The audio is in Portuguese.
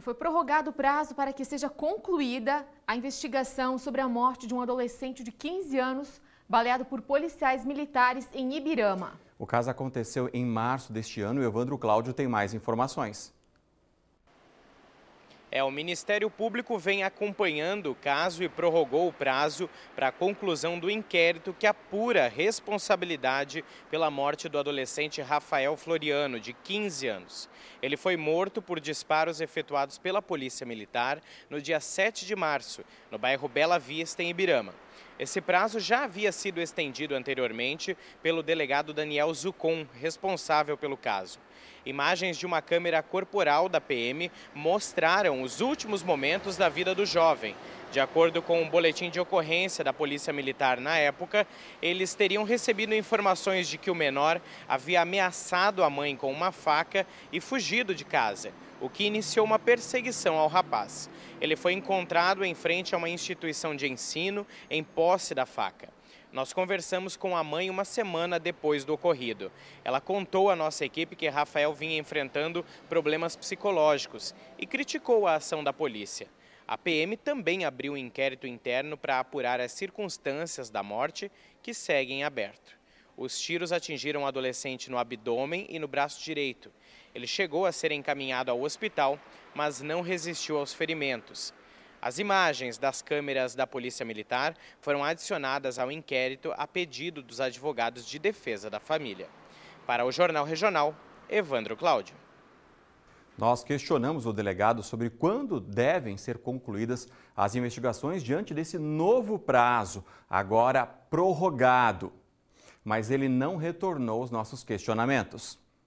Foi prorrogado o prazo para que seja concluída a investigação sobre a morte de um adolescente de 15 anos baleado por policiais militares em Ibirama. O caso aconteceu em março deste ano e Evandro Cláudio tem mais informações. É, o Ministério Público vem acompanhando o caso e prorrogou o prazo para a conclusão do inquérito que apura responsabilidade pela morte do adolescente Rafael Floriano, de 15 anos. Ele foi morto por disparos efetuados pela Polícia Militar no dia 7 de março, no bairro Bela Vista, em Ibirama. Esse prazo já havia sido estendido anteriormente pelo delegado Daniel Zucon, responsável pelo caso. Imagens de uma câmera corporal da PM mostraram os últimos momentos da vida do jovem. De acordo com um boletim de ocorrência da Polícia Militar na época, eles teriam recebido informações de que o menor havia ameaçado a mãe com uma faca e fugido de casa, o que iniciou uma perseguição ao rapaz. Ele foi encontrado em frente a uma instituição de ensino em posse da faca. Nós conversamos com a mãe uma semana depois do ocorrido. Ela contou à nossa equipe que Rafael vinha enfrentando problemas psicológicos e criticou a ação da polícia. A PM também abriu um inquérito interno para apurar as circunstâncias da morte, que segue em aberto. Os tiros atingiram o adolescente no abdômen e no braço direito. Ele chegou a ser encaminhado ao hospital, mas não resistiu aos ferimentos. As imagens das câmeras da Polícia Militar foram adicionadas ao inquérito a pedido dos advogados de defesa da família. Para o Jornal Regional, Evandro Cláudio. Nós questionamos o delegado sobre quando devem ser concluídas as investigações diante desse novo prazo, agora prorrogado. Mas ele não retornou os nossos questionamentos.